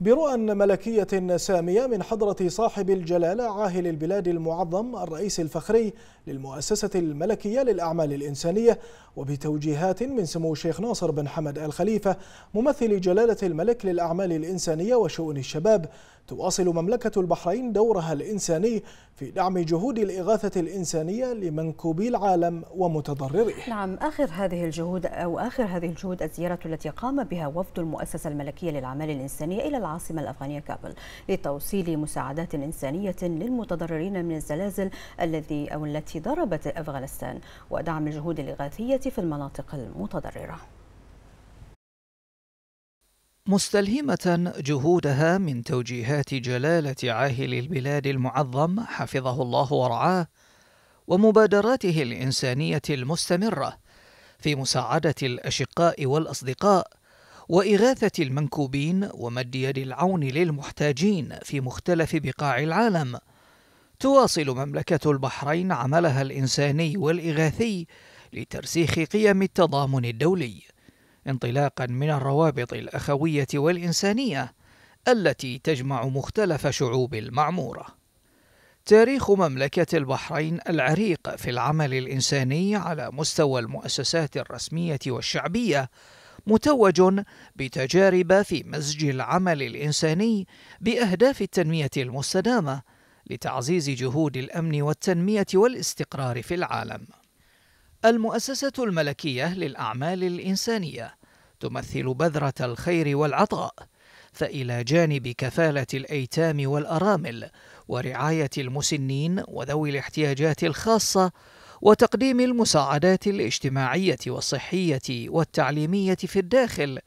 برؤى ملكية سامية من حضرة صاحب الجلالة عاهل البلاد المعظم الرئيس الفخري للمؤسسة الملكية للأعمال الإنسانية وبتوجيهات من سمو الشيخ ناصر بن حمد آل خليفة ممثل جلالة الملك للأعمال الإنسانية وشؤون الشباب تواصل مملكة البحرين دورها الإنساني في دعم جهود الإغاثة الإنسانية لمنكوبي العالم ومتضرريه نعم آخر هذه الجهود أو آخر هذه الجهود الزيارة التي قام بها وفد المؤسسة الملكية للأعمال الإنسانية إلى العاصمة الأفغانية كابل لتوصيل مساعدات إنسانية للمتضررين من الزلازل الذي أو التي ضربت أفغانستان ودعم الجهود الإغاثية في المناطق المتضررة مستلهمة جهودها من توجيهات جلالة عاهل البلاد المعظم حفظه الله ورعاه ومبادراته الإنسانية المستمرة في مساعدة الأشقاء والأصدقاء وإغاثة المنكوبين ومد يد العون للمحتاجين في مختلف بقاع العالم تواصل مملكة البحرين عملها الإنساني والإغاثي لترسيخ قيم التضامن الدولي انطلاقا من الروابط الأخوية والإنسانية التي تجمع مختلف شعوب المعمورة تاريخ مملكة البحرين العريق في العمل الإنساني على مستوى المؤسسات الرسمية والشعبية متوج بتجارب في مزج العمل الإنساني بأهداف التنمية المستدامة لتعزيز جهود الأمن والتنمية والاستقرار في العالم. المؤسسة الملكية للأعمال الإنسانية تمثل بذرة الخير والعطاء، فإلى جانب كفالة الأيتام والأرامل ورعاية المسنين وذوي الاحتياجات الخاصة وتقديم المساعدات الاجتماعيه والصحيه والتعليميه في الداخل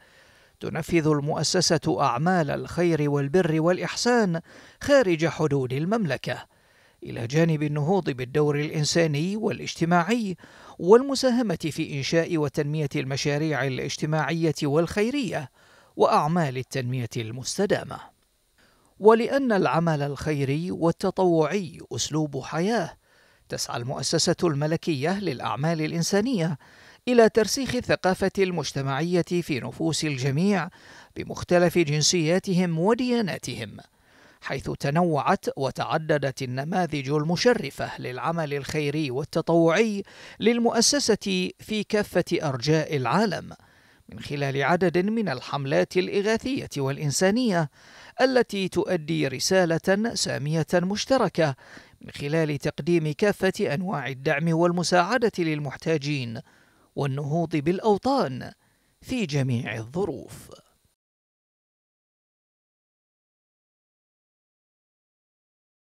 تنفذ المؤسسه اعمال الخير والبر والاحسان خارج حدود المملكه الى جانب النهوض بالدور الانساني والاجتماعي والمساهمه في انشاء وتنميه المشاريع الاجتماعيه والخيريه واعمال التنميه المستدامه ولان العمل الخيري والتطوعي اسلوب حياه تسعى المؤسسة الملكية للأعمال الإنسانية إلى ترسيخ الثقافة المجتمعية في نفوس الجميع بمختلف جنسياتهم ودياناتهم، حيث تنوعت وتعددت النماذج المشرفة للعمل الخيري والتطوعي للمؤسسة في كافة أرجاء العالم، من خلال عدد من الحملات الإغاثية والإنسانية التي تؤدي رسالة سامية مشتركة من خلال تقديم كافة أنواع الدعم والمساعدة للمحتاجين والنهوض بالأوطان في جميع الظروف